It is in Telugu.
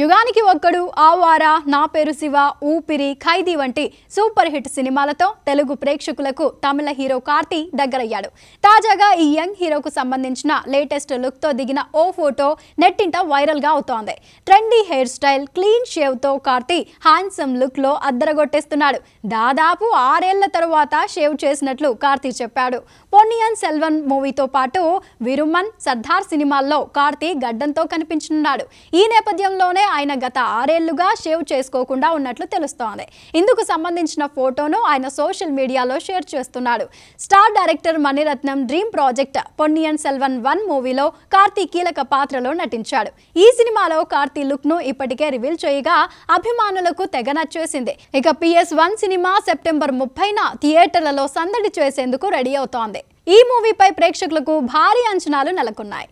యుగానికి ఒక్కడు ఆవారా నా పేరు శివ ఊపిరి ఖైదీ వంటి సూపర్ హిట్ సినిమాలతో తెలుగు ప్రేక్షకులకు తమిళ హీరో కార్తీ దగ్గరయ్యాడు తాజాగా ఈ యంగ్ హీరోకు సంబంధించిన లేటెస్ట్ లుక్తో దిగిన ఓ ఫోటో నెట్టింట వైరల్గా అవుతోంది ట్రెండీ హెయిర్ స్టైల్ క్లీన్ షేవ్తో కార్తీ హ్యాండ్సమ్ లుక్లో అద్దరగొట్టేస్తున్నాడు దాదాపు ఆరేళ్ల తరువాత షేవ్ చేసినట్లు కార్తీ చెప్పాడు పొన్నియన్ సెల్వన్ మూవీతో పాటు విరుమన్ సర్దార్ సినిమాల్లో కార్తీ గడ్డంతో కనిపించనున్నాడు ఈ నేపథ్యంలోనే ఆయన గత ఆరేళ్లుగా షేవ్ చేసుకోకుండా ఉన్నట్లు తెలుస్తోంది ఇందుకు సంబంధించిన ఫోటోను ఆయన సోషల్ మీడియాలో షేర్ చేస్తున్నాడు star director Mani Ratnam dream project Ponniyin Selvan one మూవీలో కార్తీ కీలక పాత్రలో నటించాడు ఈ సినిమాలో కార్తీ ను ఇప్పటికే రివీల్ చేయగా అభిమానులకు తెగ నచ్చేసింది ఇక పిఎస్ వన్ సినిమా సెప్టెంబర్ ముప్పైన థియేటర్లలో సందడి చేసేందుకు రెడీ అవుతోంది ఈ మూవీపై ప్రేక్షకులకు భారీ అంచనాలు నెలకొన్నాయి